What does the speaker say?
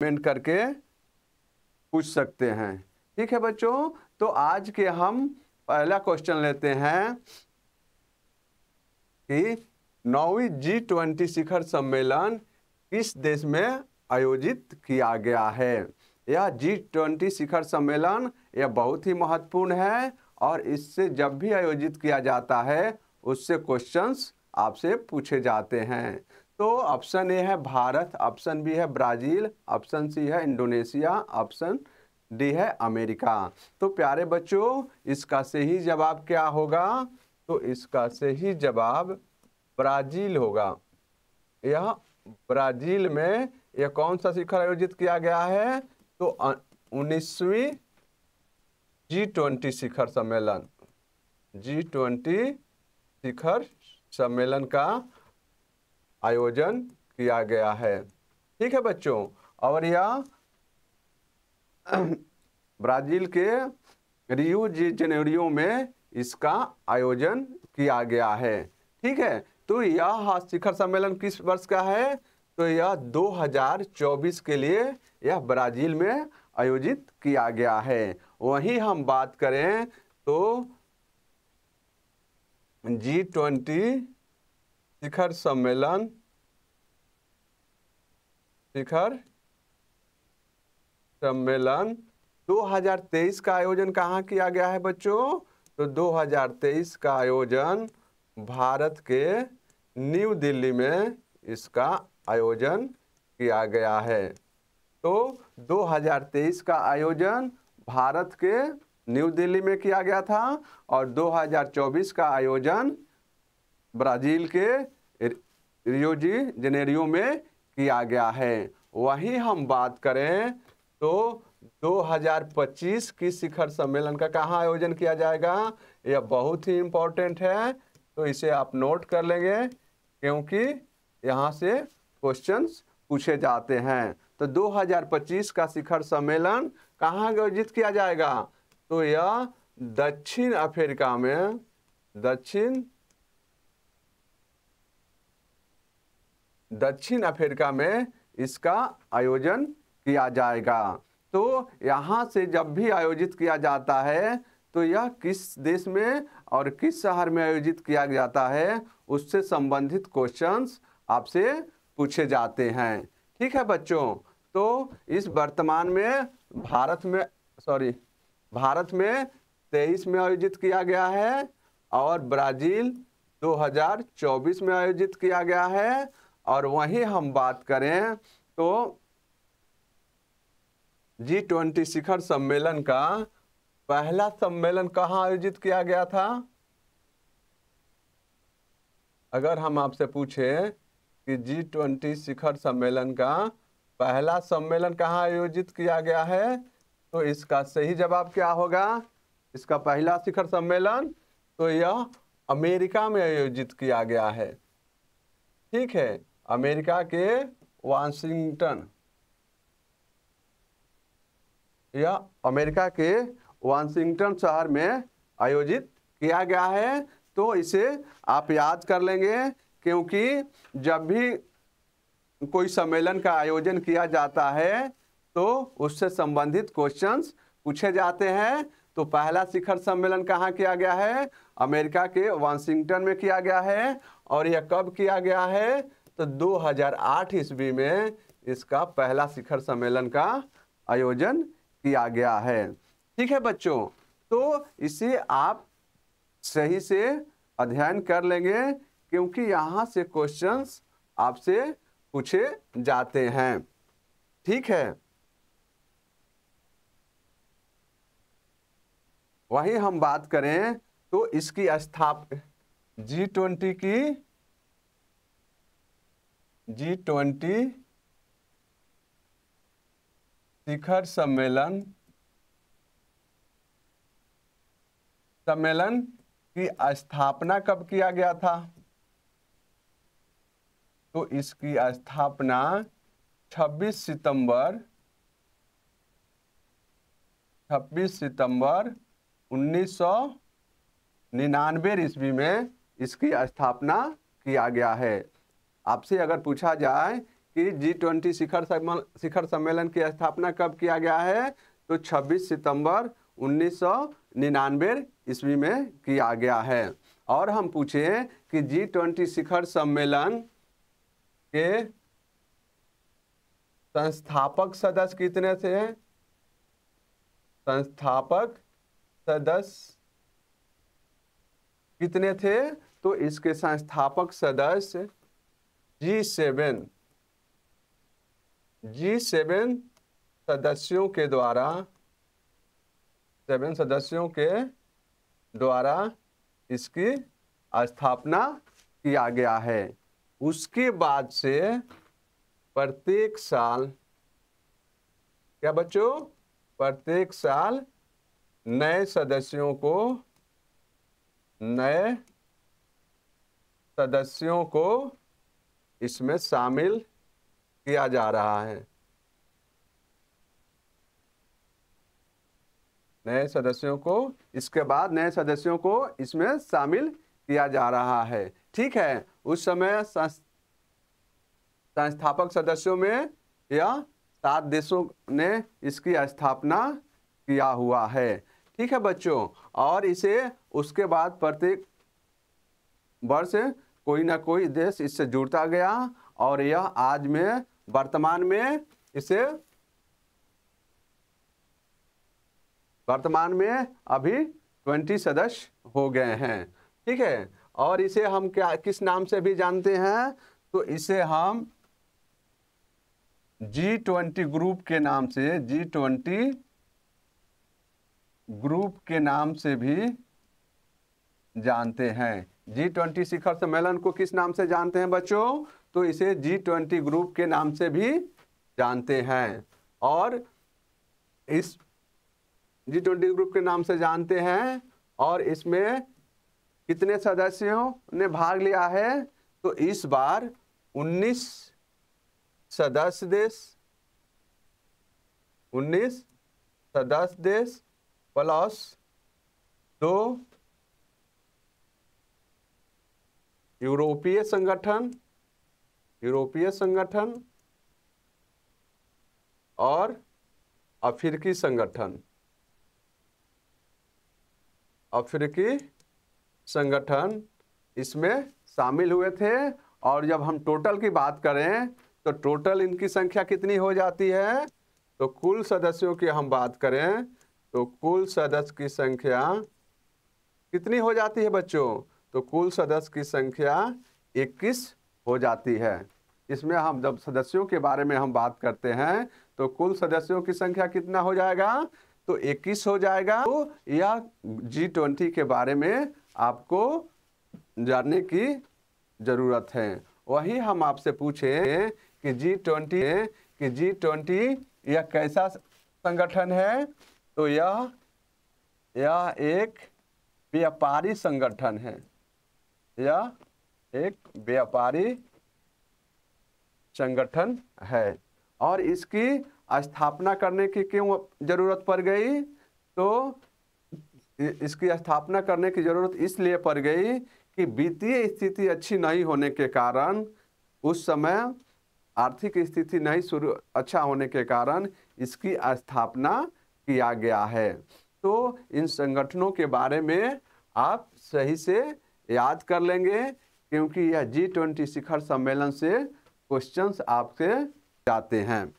comment करके पूछ सकते हैं ठीक है बच्चों तो आज के हम पहला क्वेश्चन लेते हैं कि नौवीं जी ट्वेंटी शिखर सम्मेलन किस देश में आयोजित किया गया है यह जी ट्वेंटी शिखर सम्मेलन यह बहुत ही महत्वपूर्ण है और इससे जब भी आयोजित किया जाता है उससे क्वेश्चंस आपसे पूछे जाते हैं तो ऑप्शन ए है भारत ऑप्शन बी है ब्राज़ील ऑप्शन सी है इंडोनेशिया ऑप्शन डी है अमेरिका तो प्यारे बच्चों इसका सही जवाब क्या होगा तो इसका सही जवाब ब्राज़ील होगा यह ब्राज़ील में यह कौन सा शिखर आयोजित किया गया है तो उन्नीसवीं जी ट्वेंटी शिखर सम्मेलन जी ट्वेंटी शिखर सम्मेलन का आयोजन किया गया है ठीक है बच्चों और यह ब्राज़ील के रियो जी में इसका आयोजन किया गया है ठीक है तो यह शिखर सम्मेलन किस वर्ष का है तो यह 2024 के लिए यह ब्राज़ील में आयोजित किया गया है वहीं हम बात करें तो जी ट्वेंटी शिखर सम्मेलन शिखर सम्मेलन 2023 का आयोजन कहाँ किया गया है बच्चों तो 2023 का आयोजन भारत के न्यू दिल्ली में इसका आयोजन किया गया है तो 2023 का आयोजन भारत के न्यू दिल्ली में किया गया था और 2024 का आयोजन ब्राज़ील के रियो जी जनेरियो में किया गया है वहीं हम बात करें तो 2025 की शिखर सम्मेलन का कहाँ आयोजन किया जाएगा यह बहुत ही इम्पोर्टेंट है तो इसे आप नोट कर लेंगे क्योंकि यहाँ से क्वेश्चंस पूछे जाते हैं तो 2025 का शिखर सम्मेलन कहाँ आयोजित किया जाएगा तो यह दक्षिण अफ्रीका में दक्षिण दक्षिण अफ्रीका में इसका आयोजन किया जाएगा तो यहाँ से जब भी आयोजित किया जाता है तो यह किस देश में और किस शहर में आयोजित किया जाता है उससे संबंधित क्वेश्चंस आपसे पूछे जाते हैं ठीक है बच्चों तो इस वर्तमान में भारत में सॉरी भारत में तेईस में आयोजित किया गया है और ब्राज़ील 2024 में आयोजित किया गया है और वहीं हम बात करें तो जी ट्वेंटी शिखर सम्मेलन का पहला सम्मेलन कहाँ आयोजित किया गया था अगर हम आपसे पूछे कि जी ट्वेंटी शिखर सम्मेलन का पहला सम्मेलन कहाँ आयोजित किया गया है तो इसका सही जवाब क्या होगा इसका पहला शिखर सम्मेलन तो यह अमेरिका में आयोजित किया गया है ठीक है अमेरिका के वाशिंगटन यह अमेरिका के वाशिंगटन शहर में आयोजित किया गया है तो इसे आप याद कर लेंगे क्योंकि जब भी कोई सम्मेलन का आयोजन किया जाता है तो उससे संबंधित क्वेश्चंस पूछे जाते हैं तो पहला शिखर सम्मेलन कहाँ किया गया है अमेरिका के वाशिंगटन में किया गया है और यह कब किया गया है तो 2008 ईस्वी में इसका पहला शिखर सम्मेलन का आयोजन किया गया है ठीक है बच्चों तो इसे आप सही से अध्ययन कर लेंगे क्योंकि यहाँ से क्वेश्चंस आपसे पूछे जाते हैं ठीक है वही हम बात करें तो इसकी स्थाप जी ट्वेंटी की जी ट्वेंटी शिखर सम्मेलन सम्मेलन की स्थापना कब किया गया था तो इसकी स्थापना 26 सितंबर 26 सितंबर उन्नीस सौ निन्यानवे ईस्वी में इसकी स्थापना किया गया है आपसे अगर पूछा जाए कि जी ट्वेंटी शिखर सम्मेलन शिखर सम्मेलन की स्थापना कब किया गया है तो 26 सितंबर उन्नीस सौ ईस्वी में किया गया है और हम पूछे कि जी ट्वेंटी शिखर सम्मेलन के संस्थापक सदस्य कितने थे संस्थापक सदस्य कितने थे तो इसके संस्थापक सदस्य जी सेवन जी सेवन सदस्यों के द्वारा सेवन सदस्यों के द्वारा इसकी स्थापना किया गया है उसके बाद से प्रत्येक साल क्या बच्चों प्रत्येक साल नए सदस्यों को नए सदस्यों को इसमें शामिल किया जा रहा है नए सदस्यों को इसके बाद नए सदस्यों को इसमें शामिल किया जा रहा है ठीक है उस समय संस्थापक सदस्यों में या सात देशों ने इसकी स्थापना किया हुआ है ठीक है बच्चों और इसे उसके बाद प्रत्येक वर्ष कोई ना कोई देश इससे जुड़ता गया और यह आज में वर्तमान में इसे वर्तमान में अभी ट्वेंटी सदस्य हो गए हैं ठीक है और इसे हम क्या किस नाम से भी जानते हैं तो इसे हम जी ट्वेंटी ग्रुप के नाम से जी ट्वेंटी ग्रुप के नाम से भी जानते हैं जी ट्वेंटी शिखर सम्मेलन को किस नाम से जानते हैं बच्चों तो इसे जी ट्वेंटी ग्रुप के नाम से भी जानते हैं और इस जी ट्वेंटी ग्रुप के नाम से जानते हैं और इसमें कितने सदस्यों ने भाग लिया है तो इस बार 19 सदस्य देश 19 सदस्य देश प्लस दो यूरोपीय संगठन यूरोपीय संगठन और अफ्रीकी संगठन अफ्रीकी संगठन इसमें शामिल हुए थे और जब हम टोटल की बात करें तो टोटल इनकी संख्या कितनी हो जाती है तो कुल सदस्यों की हम बात करें तो कुल सदस्य की संख्या कितनी हो जाती है बच्चों तो कुल सदस्य की संख्या 21 हो जाती है इसमें हम जब सदस्यों के बारे में हम बात करते हैं तो कुल सदस्यों की संख्या कितना हो जाएगा तो 21 हो जाएगा तो यह जी ट्वेंटी के बारे में आपको जानने की ज़रूरत है वही हम आपसे पूछें कि जी ट्वेंटी कि जी ट्वेंटी यह कैसा संगठन है तो यह यह एक व्यापारी संगठन है या एक व्यापारी संगठन है और इसकी स्थापना करने की क्यों जरूरत पड़ गई तो इसकी स्थापना करने की जरूरत इसलिए पड़ गई कि वित्तीय स्थिति अच्छी नहीं होने के कारण उस समय आर्थिक स्थिति नहीं शुरू अच्छा होने के कारण इसकी स्थापना किया गया है तो इन संगठनों के बारे में आप सही से याद कर लेंगे क्योंकि यह जी ट्वेंटी शिखर सम्मेलन से क्वेश्चंस आपसे जाते हैं